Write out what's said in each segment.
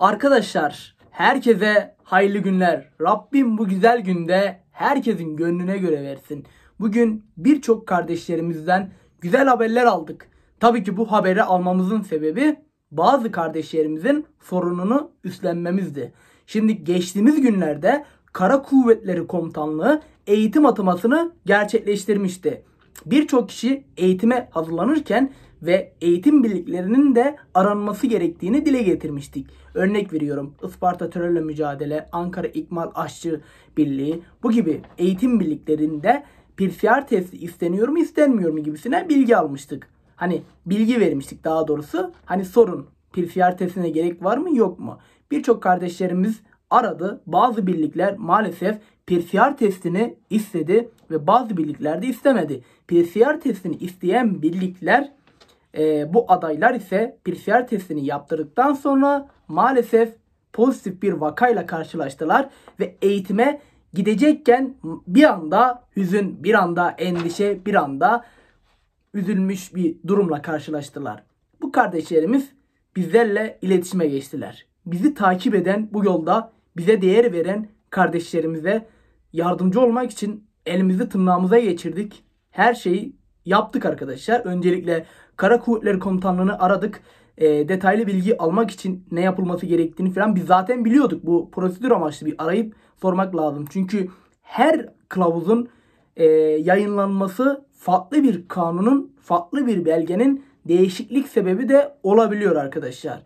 Arkadaşlar herkese hayırlı günler. Rabbim bu güzel günde herkesin gönlüne göre versin. Bugün birçok kardeşlerimizden güzel haberler aldık. Tabii ki bu haberi almamızın sebebi bazı kardeşlerimizin sorununu üstlenmemizdi. Şimdi geçtiğimiz günlerde Kara Kuvvetleri Komutanlığı eğitim atamasını gerçekleştirmişti. Birçok kişi eğitime hazırlanırken ve eğitim birliklerinin de aranması gerektiğini dile getirmiştik. Örnek veriyorum Isparta Terörle Mücadele, Ankara İkmal Aşçı Birliği bu gibi eğitim birliklerinde PCR testi isteniyor mu istenmiyor mu gibisine bilgi almıştık. Hani bilgi vermiştik daha doğrusu. Hani sorun PCR testine gerek var mı yok mu? Birçok kardeşlerimiz aradı. Bazı birlikler maalesef PCR testini istedi ve bazı birlikler de istemedi. PCR testini isteyen birlikler e, bu adaylar ise PCR testini yaptırdıktan sonra maalesef pozitif bir vakayla karşılaştılar ve eğitime gidecekken bir anda hüzün, bir anda endişe, bir anda üzülmüş bir durumla karşılaştılar. Bu kardeşlerimiz bizlerle iletişime geçtiler. Bizi takip eden bu yolda bize değer veren kardeşlerimize yardımcı olmak için elimizi tırnağımıza geçirdik. Her şeyi yaptık arkadaşlar. Öncelikle Kara Kuvvetleri Komutanlığı'nı aradık. E, detaylı bilgi almak için ne yapılması gerektiğini falan biz zaten biliyorduk. Bu prosedür amaçlı bir arayıp sormak lazım. Çünkü her kılavuzun e, yayınlanması farklı bir kanunun, farklı bir belgenin değişiklik sebebi de olabiliyor arkadaşlar.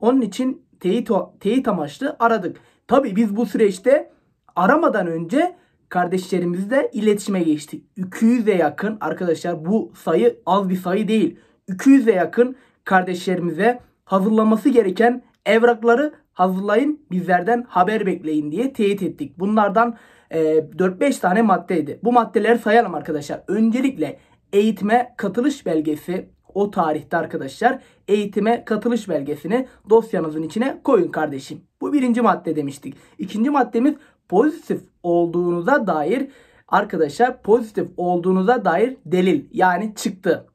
Onun için teyit, teyit amaçlı aradık. Tabii biz bu süreçte aramadan önce kardeşlerimizle iletişime geçtik. 200'e yakın arkadaşlar bu sayı az bir sayı değil. 200'e yakın kardeşlerimize hazırlaması gereken evrakları hazırlayın bizlerden haber bekleyin diye teyit ettik. Bunlardan e, 4-5 tane maddeydi. Bu maddeleri sayalım arkadaşlar. Öncelikle eğitime katılış belgesi, o tarihte arkadaşlar eğitime katılış belgesini dosyanızın içine koyun kardeşim. Bu birinci madde demiştik. İkinci maddemiz pozitif olduğunuza dair arkadaşlar pozitif olduğunuza dair delil yani çıktı.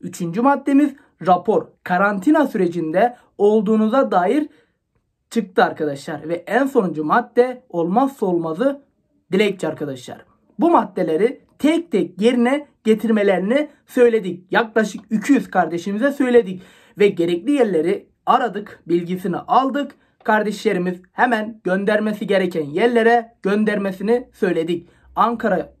Üçüncü maddemiz rapor karantina sürecinde olduğunuza dair çıktı arkadaşlar. Ve en sonuncu madde olmazsa olmazı dilekçe arkadaşlar. Bu maddeleri tek tek yerine getirmelerini söyledik. Yaklaşık 200 kardeşimize söyledik ve gerekli yerleri aradık, bilgisini aldık. Kardeşlerimiz hemen göndermesi gereken yerlere göndermesini söyledik. Ankara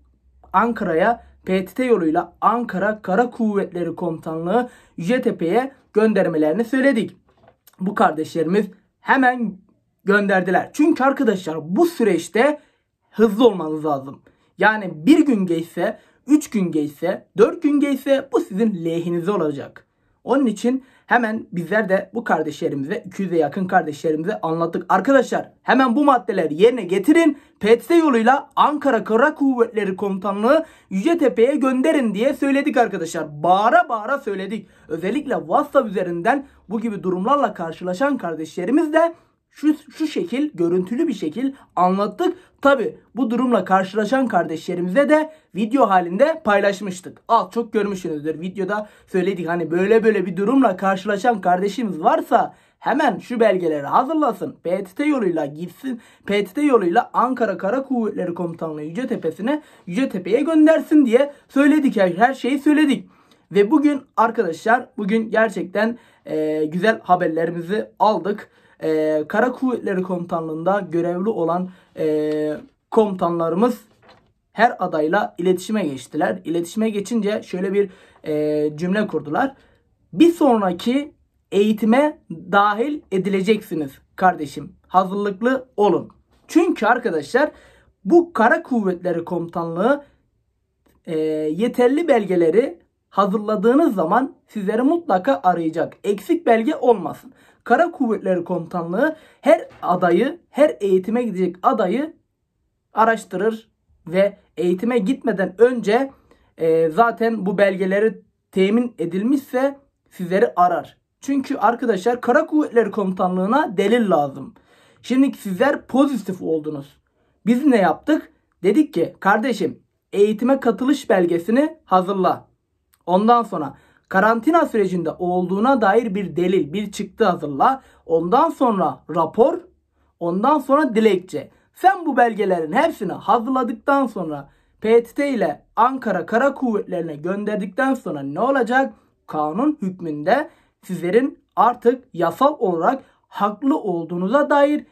Ankara'ya PTT yoluyla Ankara Kara Kuvvetleri Komutanlığı JTP'ye göndermelerini söyledik. Bu kardeşlerimiz hemen gönderdiler. Çünkü arkadaşlar bu süreçte hızlı olmanız lazım. Yani bir gün geçse, üç gün geçse, dört gün geçse bu sizin lehinize olacak. Onun için hemen bizler de bu kardeşlerimize, 200'e yakın kardeşlerimize anlattık. Arkadaşlar hemen bu maddeleri yerine getirin. PTS yoluyla Ankara Kara Kuvvetleri Komutanlığı Yüce Tepe'ye gönderin diye söyledik arkadaşlar. Bağıra bağıra söyledik. Özellikle WhatsApp üzerinden bu gibi durumlarla karşılaşan kardeşlerimiz de şu, şu şekil görüntülü bir şekil anlattık. Tabi bu durumla karşılaşan kardeşlerimize de video halinde paylaşmıştık. Al ah, çok görmüşsünüzdür videoda söyledik hani böyle böyle bir durumla karşılaşan kardeşimiz varsa hemen şu belgeleri hazırlasın. PTT yoluyla gitsin. PTT yoluyla Ankara Kara Kuvvetleri Komutanlığı Yüce Tepe'ye göndersin diye söyledik. Her şeyi söyledik. Ve bugün arkadaşlar bugün gerçekten e, güzel haberlerimizi aldık e, Kara Kuvvetleri Komutanlığı'nda görevli olan e, komutanlarımız her adayla iletişime geçtiler. İletişime geçince şöyle bir e, cümle kurdular. Bir sonraki eğitime dahil edileceksiniz kardeşim. Hazırlıklı olun. Çünkü arkadaşlar bu Kara Kuvvetleri Komutanlığı e, yeterli belgeleri hazırladığınız zaman sizleri mutlaka arayacak. Eksik belge olmasın. Kara Kuvvetleri Komutanlığı her adayı, her eğitime gidecek adayı araştırır ve eğitime gitmeden önce e, zaten bu belgeleri temin edilmişse sizleri arar. Çünkü arkadaşlar Kara Kuvvetleri Komutanlığı'na delil lazım. Şimdi sizler pozitif oldunuz. Biz ne yaptık? Dedik ki kardeşim eğitime katılış belgesini hazırla. Ondan sonra karantina sürecinde olduğuna dair bir delil, bir çıktı hazırla. Ondan sonra rapor, ondan sonra dilekçe. Sen bu belgelerin hepsini hazırladıktan sonra PTT ile Ankara Kara Kuvvetlerine gönderdikten sonra ne olacak? Kanun hükmünde sizlerin artık yasal olarak haklı olduğunuza dair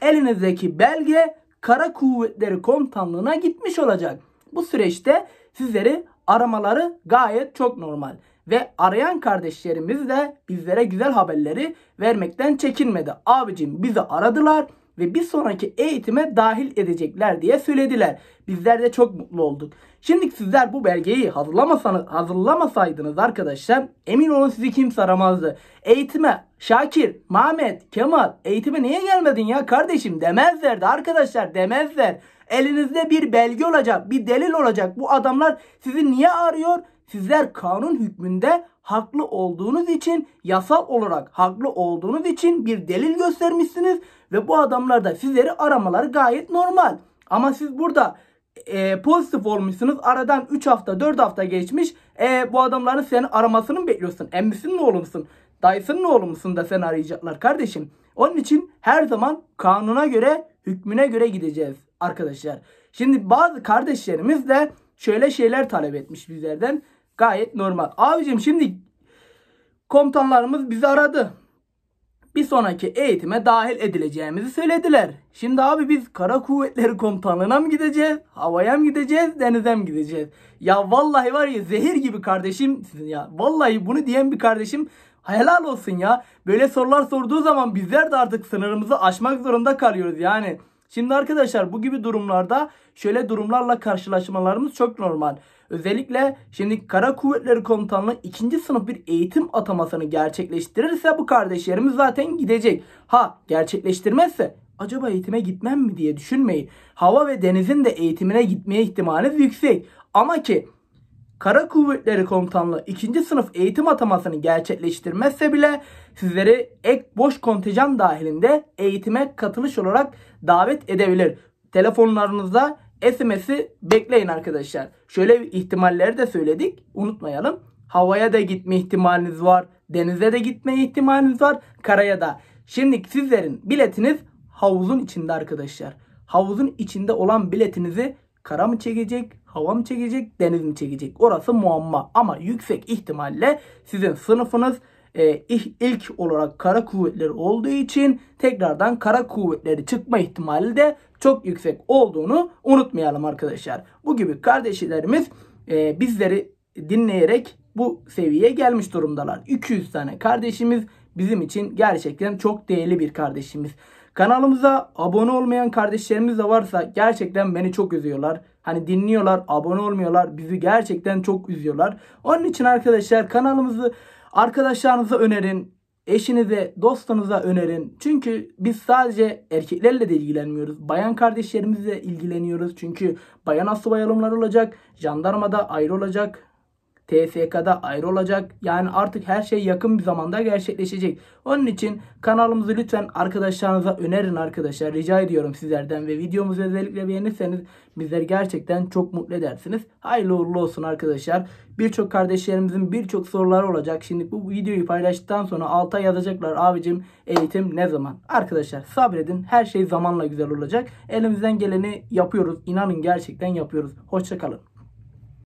elinizdeki belge Kara Kuvvetleri Komutanlığı'na gitmiş olacak. Bu süreçte sizleri aramaları gayet çok normal ve arayan kardeşlerimiz de bizlere güzel haberleri vermekten çekinmedi. Abicim bizi aradılar ve bir sonraki eğitime dahil edecekler diye söylediler. Bizler de çok mutlu olduk. Şimdi sizler bu belgeyi hazırlamasanız, hazırlamasaydınız arkadaşlar emin olun sizi kimse aramazdı. Eğitime Şakir, Mehmet, Kemal eğitime niye gelmedin ya kardeşim demezlerdi arkadaşlar demezler. Elinizde bir belge olacak, bir delil olacak. Bu adamlar sizi niye arıyor? Sizler kanun hükmünde haklı olduğunuz için, yasal olarak haklı olduğunuz için bir delil göstermişsiniz ve bu adamlar da sizleri aramaları gayet normal. Ama siz burada e, pozitif olmuşsunuz. Aradan 3 hafta 4 hafta geçmiş. E, bu adamların seni aramasını mı bekliyorsun? Emmisinin mi musun? Dayısın mı musun da seni arayacaklar kardeşim. Onun için her zaman kanuna göre hükmüne göre gideceğiz arkadaşlar. Şimdi bazı kardeşlerimiz de şöyle şeyler talep etmiş bizlerden. Gayet normal. Abicim şimdi komutanlarımız bizi aradı bir sonraki eğitime dahil edileceğimizi söylediler. Şimdi abi biz kara kuvvetleri komutanlığına mı gideceğiz? Havaya mı gideceğiz? Denize mi gideceğiz? Ya vallahi var ya zehir gibi kardeşim ya. Vallahi bunu diyen bir kardeşim helal olsun ya. Böyle sorular sorduğu zaman bizler de artık sınırımızı aşmak zorunda kalıyoruz yani. Şimdi arkadaşlar bu gibi durumlarda şöyle durumlarla karşılaşmalarımız çok normal. Özellikle şimdi Kara Kuvvetleri Komutanlığı ikinci sınıf bir eğitim atamasını gerçekleştirirse bu kardeşlerimiz zaten gidecek. Ha gerçekleştirmezse acaba eğitime gitmem mi diye düşünmeyin. Hava ve denizin de eğitimine gitmeye ihtimaliniz yüksek. Ama ki Kara Kuvvetleri Komutanlığı ikinci sınıf eğitim atamasını gerçekleştirmezse bile sizleri ek boş kontenjan dahilinde eğitime katılış olarak davet edebilir. Telefonlarınızda SMS'i bekleyin arkadaşlar. Şöyle ihtimalleri de söyledik. Unutmayalım. Havaya da gitme ihtimaliniz var. Denize de gitme ihtimaliniz var. Karaya da. Şimdi sizlerin biletiniz havuzun içinde arkadaşlar. Havuzun içinde olan biletinizi kara mı çekecek, hava mı çekecek, deniz mi çekecek? Orası muamma. Ama yüksek ihtimalle sizin sınıfınız e, ilk olarak kara kuvvetleri olduğu için tekrardan kara kuvvetleri çıkma ihtimali de çok yüksek olduğunu unutmayalım arkadaşlar. Bu gibi kardeşlerimiz e, bizleri dinleyerek bu seviyeye gelmiş durumdalar. 200 tane kardeşimiz bizim için gerçekten çok değerli bir kardeşimiz. Kanalımıza abone olmayan kardeşlerimiz de varsa gerçekten beni çok üzüyorlar. Hani dinliyorlar, abone olmuyorlar. Bizi gerçekten çok üzüyorlar. Onun için arkadaşlar kanalımızı Arkadaşlarınıza önerin, eşinize, dostunuza önerin. Çünkü biz sadece erkeklerle de ilgilenmiyoruz. Bayan kardeşlerimizle ilgileniyoruz. Çünkü bayan astubay alımları olacak, jandarmada ayrı olacak, TSK'da ayrı olacak. Yani artık her şey yakın bir zamanda gerçekleşecek. Onun için kanalımızı lütfen arkadaşlarınıza önerin arkadaşlar. Rica ediyorum sizlerden ve videomuzu özellikle beğenirseniz bizler gerçekten çok mutlu edersiniz. Hayırlı uğurlu olsun arkadaşlar. Birçok kardeşlerimizin birçok soruları olacak. Şimdi bu videoyu paylaştıktan sonra alta yazacaklar abicim eğitim ne zaman? Arkadaşlar sabredin. Her şey zamanla güzel olacak. Elimizden geleni yapıyoruz. İnanın gerçekten yapıyoruz. Hoşçakalın.